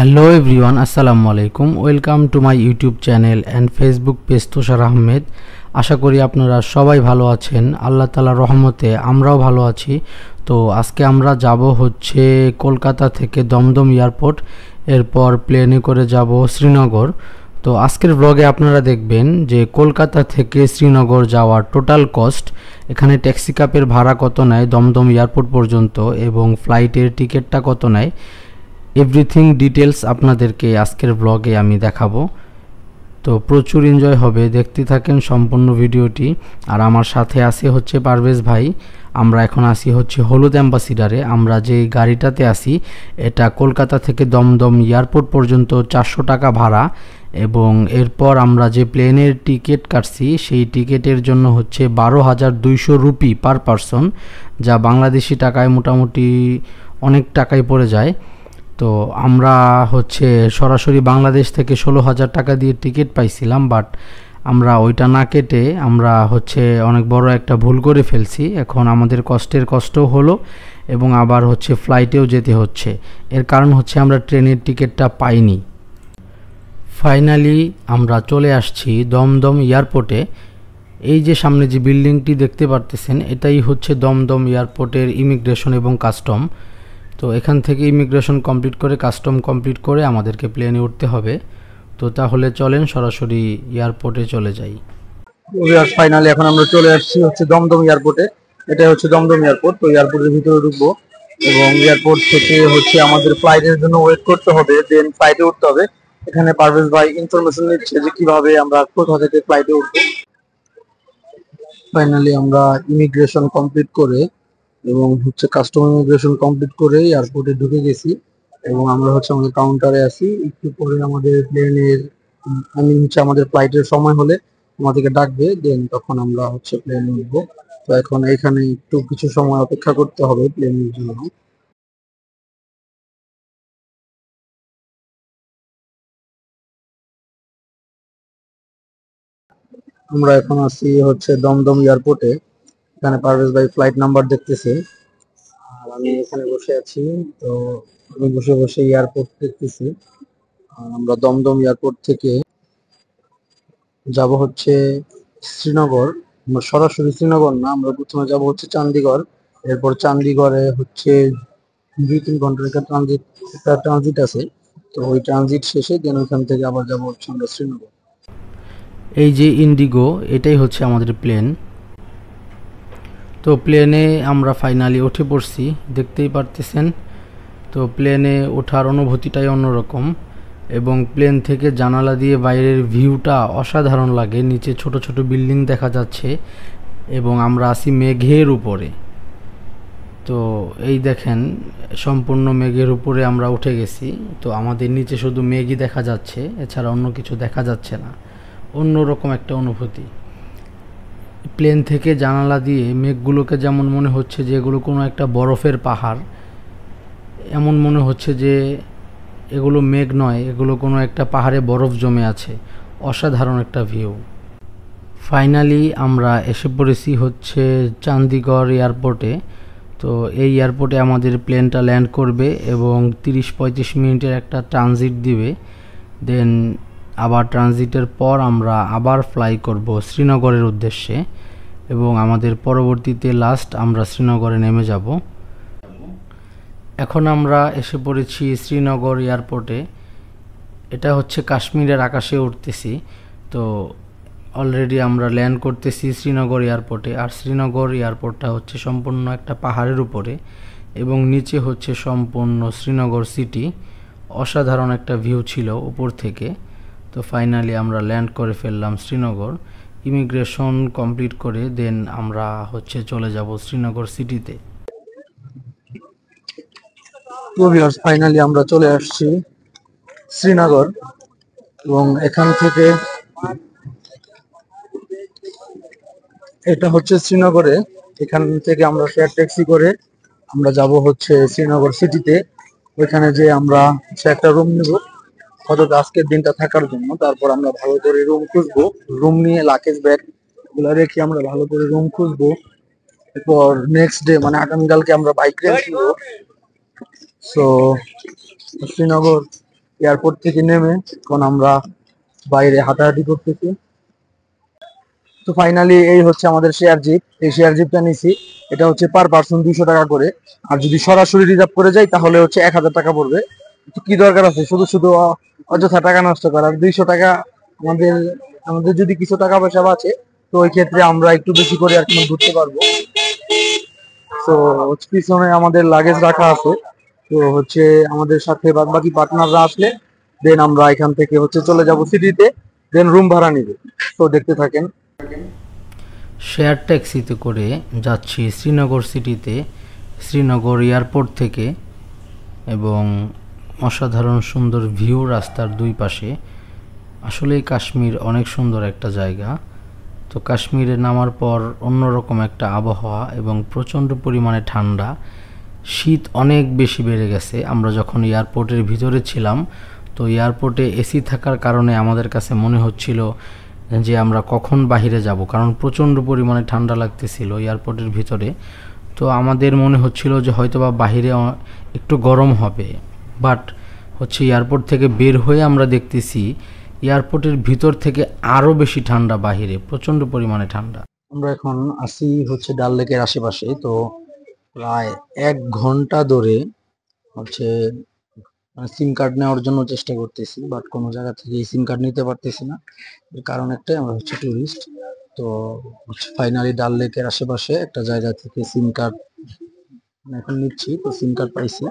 hello everyone আসসালামু আলাইকুম welcome to my YouTube channel and Facebook page Tushar Ahmed আশা করি আপনারা সবাই ভালো আছেন আল্লাহ তালা রহমতে আমরাও ভালো আছি তো আজকে আমরা যাব হচ্ছে কলকাতা থেকে দমদম এয়ারপোর্ট এরপর প্লেনে করে যাব শ্রীনগর তো আজকের ব্লগে আপনারা দেখবেন যে কলকাতা থেকে শ্রীনগর যাওয়ার টোটাল কস্ট এখানে ট্যাক্সি ভাড়া কত নেয় দমদম এয়ারপোর্ট পর্যন্ত এবং ফ্লাইটের টিকিটটা কত নেয় এভরিথিং ডিটেলস আপনাদেরকে আজকের ব্লগে আমি দেখাবো তো প্রচুর এনজয় হবে দেখতে থাকেন সম্পূর্ণ ভিডিওটি আর আমার সাথে আসি হচ্ছে পারভেজ ভাই আমরা এখন আসি হচ্ছে হলুদ অ্যাম্বাসিডারে আমরা যে গাড়িটাতে আসি এটা কলকাতা থেকে দমদম এয়ারপোর্ট পর্যন্ত চারশো টাকা ভাড়া এবং এরপর আমরা যে প্লেনের টিকিট কাটছি সেই টিকিটের জন্য হচ্ছে বারো হাজার দুইশো রুপি পার পারসন যা বাংলাদেশি টাকায় মোটামুটি অনেক টাকায় পড়ে যায় তো আমরা হচ্ছে সরাসরি বাংলাদেশ থেকে ষোলো হাজার টাকা দিয়ে টিকিট পাইছিলাম বাট আমরা ওইটা না কেটে আমরা হচ্ছে অনেক বড় একটা ভুল করে ফেলছি এখন আমাদের কষ্টের কষ্ট হলো এবং আবার হচ্ছে ফ্লাইটেও যেতে হচ্ছে এর কারণ হচ্ছে আমরা ট্রেনের টিকিটটা পাইনি ফাইনালি আমরা চলে আসছি দমদম এয়ারপোর্টে এই যে সামনে যে বিল্ডিংটি দেখতে পারতেছেন এটাই হচ্ছে দমদম এয়ারপোর্টের ইমিগ্রেশন এবং কাস্টম তো এখান থেকে ইমিগ্রেশন কমপ্লিট করে কাস্টম কমপ্লিট করে আমাদেরকে প্লেনে উঠতে হবে তো তাহলে চলেন সরাসরি এয়ারপোর্টে চলে যাই ফাইনালি এখন আমরা চলে আসছি হচ্ছে দমদম এয়ারপোর্টে এটা হচ্ছে দমদম এয়ারপোর্ট তো এয়ারপোর্টের ভিতরে ঢুকবো এবং এয়ারপোর্ট থেকে হচ্ছে আমাদের ফ্লাইটের জন্য ওয়েট করতে হবে দেন ফ্লাইটে উঠতে হবে এখানে পারভেজ ভাই ইনফরমেশন নিচ্ছে যে কিভাবে আমরা কোথা থেকে ফ্লাইটে উঠবো ফাইনালি আমরা ইমিগ্রেশন কমপ্লিট করে এবং হচ্ছে কাস্টম ইমিগ্রেশন কমপ্লিট করে এয়ারপোর্টে ঢুকে গেছি এবং আমরা হচ্ছে আমাদের কাউন্টারে আছি একটু পরে আমাদের প্লেনের আমি হচ্ছে আমাদের ফ্লাইটের সময় হলে আমাদেরকে ডাকবে দেন তখন আমরা হচ্ছে প্লেনে উঠবো তো এখন এখানে একটু কিছু সময় অপেক্ষা করতে হবে প্লেনের জন্য আমরা এখন আছি হচ্ছে দমদম এয়ারপোর্টে এখানে পারভেজ ভাই ফ্লাইট নাম্বার দেখতেছি আর আমি এখানে বসে আছি তো আমি বসে বসে এয়ারপোর্ট দেখতেছি আমরা দমদম এয়ারপোর্ট থেকে যাব হচ্ছে শ্রীনগর আমরা সরাসরি শ্রীনগর না আমরা প্রথমে যাব হচ্ছে চান্দিগড় এরপর চান্দিগড়ে হচ্ছে দুই তিন ঘন্টার একটা ট্রানজিট একটা ট্রানজিট আছে তো ওই ট্রানজিট শেষে দেন ওইখান থেকে আবার যাব হচ্ছে আমরা শ্রীনগর এই যে ইন্ডিগো এটাই হচ্ছে আমাদের প্লেন তো প্লেনে আমরা ফাইনালি উঠে পড়ছি দেখতেই পারতেছেন তো প্লেনে ওঠার অনুভূতিটাই অন্যরকম এবং প্লেন থেকে জানালা দিয়ে বাইরের ভিউটা অসাধারণ লাগে নিচে ছোট ছোট বিল্ডিং দেখা যাচ্ছে এবং আমরা আসি মেঘের উপরে তো এই দেখেন সম্পূর্ণ মেঘের উপরে আমরা উঠে গেছি তো আমাদের নিচে শুধু মেঘই দেখা যাচ্ছে এছাড়া অন্য কিছু দেখা যাচ্ছে না অন্যরকম একটা অনুভূতি প্লেন থেকে জানালা দিয়ে মেঘগুলোকে যেমন মনে হচ্ছে যে এগুলো কোনো একটা বরফের পাহাড় এমন মনে হচ্ছে যে এগুলো মেঘ নয় এগুলো কোনো একটা পাহাড়ে বরফ জমে আছে অসাধারণ একটা ভিউ ফাইনালি আমরা এসে পড়েছি হচ্ছে চান্দিগড় এয়ারপোর্টে তো এই এয়ারপোর্টে আমাদের প্লেনটা ল্যান্ড করবে এবং তিরিশ পঁয়ত্রিশ মিনিটের একটা ট্রানজিট দিবে দেন আবার ট্রানজিটের পর আমরা আবার ফ্লাই করব শ্রীনগরের উদ্দেশ্যে এবং আমাদের পরবর্তীতে লাস্ট আমরা শ্রীনগরে নেমে যাব এখন আমরা এসে পড়েছি শ্রীনগর এয়ারপোর্টে এটা হচ্ছে কাশ্মীরের আকাশে উঠতেছি তো অলরেডি আমরা ল্যান্ড করতেছি শ্রীনগর এয়ারপোর্টে আর শ্রীনগর এয়ারপোর্টটা হচ্ছে সম্পূর্ণ একটা পাহাড়ের উপরে এবং নিচে হচ্ছে সম্পূর্ণ শ্রীনগর সিটি অসাধারণ একটা ভিউ ছিল উপর থেকে তো ফাইনালি আমরা ল্যান্ড করে ফেললাম শ্রীনগর ইমিগ্রেশন কমপ্লিট করে দেন আমরা হচ্ছে চলে যাব শ্রীনগর সিটিতে তো ভিউয়ার্স ফাইনালি আমরা চলে আসছি শ্রীনগর এবং এখান থেকে এটা হচ্ছে শ্রীনগরে এখান থেকে আমরা শেয়ার ট্যাক্সি করে আমরা যাব হচ্ছে শ্রীনগর সিটিতে ওইখানে যে আমরা একটা রুম নেব অন্তত আজকের দিনটা থাকার জন্য তারপর আমরা ভালো করে রুম খুঁজবো রুম নিয়ে লাকেজ ব্যাগ গুলা রেখে আমরা ভালো করে রুম খুঁজবো এরপর নেক্সট ডে মানে আগামীকালকে আমরা bike race so Srinagar airport থেকে নেমে এখন আমরা বাইরে হাঁটাহাঁটি করতেছি তো ফাইনালি এই হচ্ছে আমাদের শেয়ার জিপ এই শেয়ার জিপটা নিছি এটা হচ্ছে পার পার্সন দুইশো টাকা করে আর যদি সরাসরি রিজার্ভ করে যাই তাহলে হচ্ছে এক হাজার টাকা পড়বে কি দরকার আছে শুধু শুধু অযথা টাকা নষ্ট করার দুইশো টাকা আমাদের আমাদের যদি কিছু টাকা পয়সা আছে তো ওই ক্ষেত্রে আমরা একটু বেশি করে আর কি ঘুরতে পারবো তো পিছনে আমাদের লাগেজ রাখা আছে তো হচ্ছে আমাদের সাথে বাকি পার্টনাররা আসলে দেন আমরা এখান থেকে হচ্ছে চলে যাব সিটিতে দেন রুম ভাড়া নিবে তো দেখতে থাকেন শেয়ার ট্যাক্সিতে করে যাচ্ছি শ্রীনগর সিটিতে শ্রীনগর এয়ারপোর্ট থেকে এবং অসাধারণ সুন্দর ভিউ রাস্তার দুই পাশে আসলেই কাশ্মীর অনেক সুন্দর একটা জায়গা তো কাশ্মীরে নামার পর অন্যরকম একটা আবহাওয়া এবং প্রচণ্ড পরিমাণে ঠান্ডা শীত অনেক বেশি বেড়ে গেছে আমরা যখন এয়ারপোর্টের ভিতরে ছিলাম তো এয়ারপোর্টে এসি থাকার কারণে আমাদের কাছে মনে হচ্ছিল যে আমরা কখন বাহিরে যাব কারণ প্রচণ্ড পরিমাণে ঠান্ডা লাগতেছিল এয়ারপোর্টের ভিতরে তো আমাদের মনে হচ্ছিল যে হয়তোবা বাহিরে একটু গরম হবে বাট হচ্ছে এয়ারপোর্ট থেকে বের হয়ে আমরা দেখতেছি এয়ারপোর্টের ভিতর থেকে আরও বেশি ঠান্ডা বাহিরে প্রচণ্ড পরিমাণে ঠান্ডা আমরা এখন আসি হচ্ছে ডাল লেকের আশেপাশে তো প্রায় এক ঘন্টা ধরে হচ্ছে মানে সিম কার্ড নেওয়ার জন্য চেষ্টা করতেছি বাট কোনো জায়গা থেকে সিম কার্ড নিতে পারতেছি না এর কারণ একটাই আমরা হচ্ছে ট্যুরিস্ট তো হচ্ছে ফাইনালি ডাল লেকের আশেপাশে একটা জায়গা থেকে সিম কার্ড মানে এখন নিচ্ছি তো সিম কার্ড পাইছি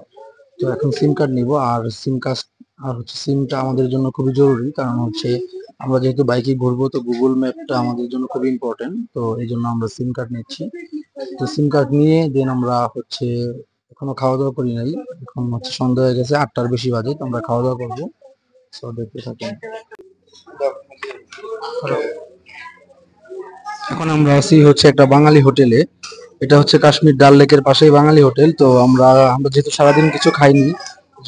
তো এখন সিম কার্ড নিব আর সিম কার্ড আর হচ্ছে সিমটা আমাদের জন্য খুবই জরুরি কারণ হচ্ছে আমরা যেহেতু বাইকে ঘুরবো তো গুগল ম্যাপটা আমাদের জন্য খুবই ইম্পর্টেন্ট তো এই জন্য আমরা সিম কার্ড নিচ্ছি তো সিম কার্ড নিয়ে দেন আমরা হচ্ছে এখনো খাওয়া দাওয়া করি নাই এখন হচ্ছে সন্ধ্যা হয়ে গেছে আটটার বেশি বাজে তো আমরা খাওয়া দাওয়া করবো সো দেখতে এখন আমরা আছি হচ্ছে একটা বাঙালি হোটেলে এটা হচ্ছে কাশ্মীর ডাল লেকের পাশেই বাঙালি হোটেল তো আমরা আমরা যেহেতু সারাদিন কিছু খাইনি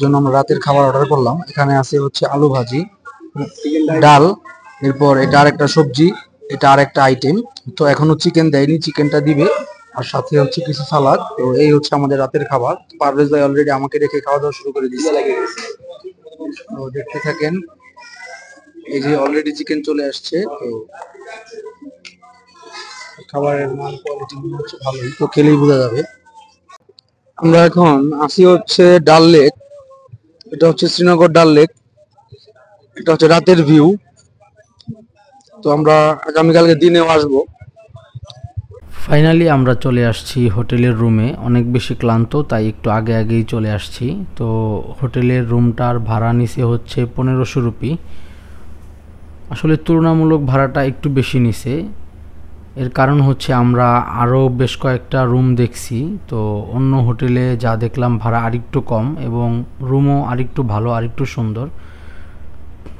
জন্য আমরা রাতের খাবার অর্ডার করলাম এখানে আছে হচ্ছে আলু ভাজি ডাল এরপর এটা আর একটা সবজি এটা আর একটা আইটেম তো এখনো চিকেন দেয়নি চিকেনটা দিবে আর সাথে হচ্ছে কিছু সালাদ তো এই হচ্ছে আমাদের রাতের খাবার পারভেজ ভাই অলরেডি আমাকে রেখে খাওয়া দাওয়া শুরু করে দিচ্ছে তো দেখতে থাকেন এই যে অলরেডি চিকেন চলে আসছে তো খাবারের মান কোয়ালিটি হচ্ছে ভালোই তো খেলেই বোঝা যাবে আমরা এখন আসি হচ্ছে ডাল লেক এটা হচ্ছে শ্রীনগর ডাল লেক এটা হচ্ছে রাতের ভিউ তো আমরা আগামীকালকে দিনেও আসবো ফাইনালি আমরা চলে আসছি হোটেলের রুমে অনেক বেশি ক্লান্ত তাই একটু আগে আগেই চলে আসছি তো হোটেলের রুমটার ভাড়া নিছে হচ্ছে পনেরোশো রুপি আসলে তুলনামূলক ভাড়াটা একটু বেশি নিছে এর কারণ হচ্ছে আমরা আরও বেশ কয়েকটা রুম দেখছি তো অন্য হোটেলে যা দেখলাম ভাড়া আরেকটু কম এবং রুমও আরেকটু ভালো আরেকটু সুন্দর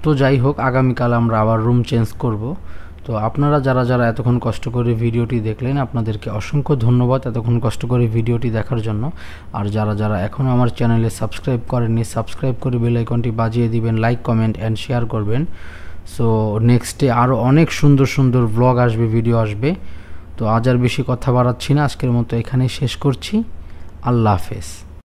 তো যাই হোক আগামীকাল আমরা আবার রুম চেঞ্জ করব তো আপনারা যারা যারা এতক্ষণ কষ্ট করে ভিডিওটি দেখলেন আপনাদেরকে অসংখ্য ধন্যবাদ এতক্ষণ কষ্ট করে ভিডিওটি দেখার জন্য আর যারা যারা এখনও আমার চ্যানেলে সাবস্ক্রাইব করেননি সাবস্ক্রাইব করে বেলাইকনটি বাজিয়ে দিবেন লাইক কমেন্ট অ্যান্ড শেয়ার করবেন সো নেক্সটে আরও অনেক সুন্দর সুন্দর ব্লগ আসবে ভিডিও আসবে তো আজ আর বেশি কথা বাড়াচ্ছি না আজকের মতো এখানেই শেষ করছি আল্লাহ হাফেজ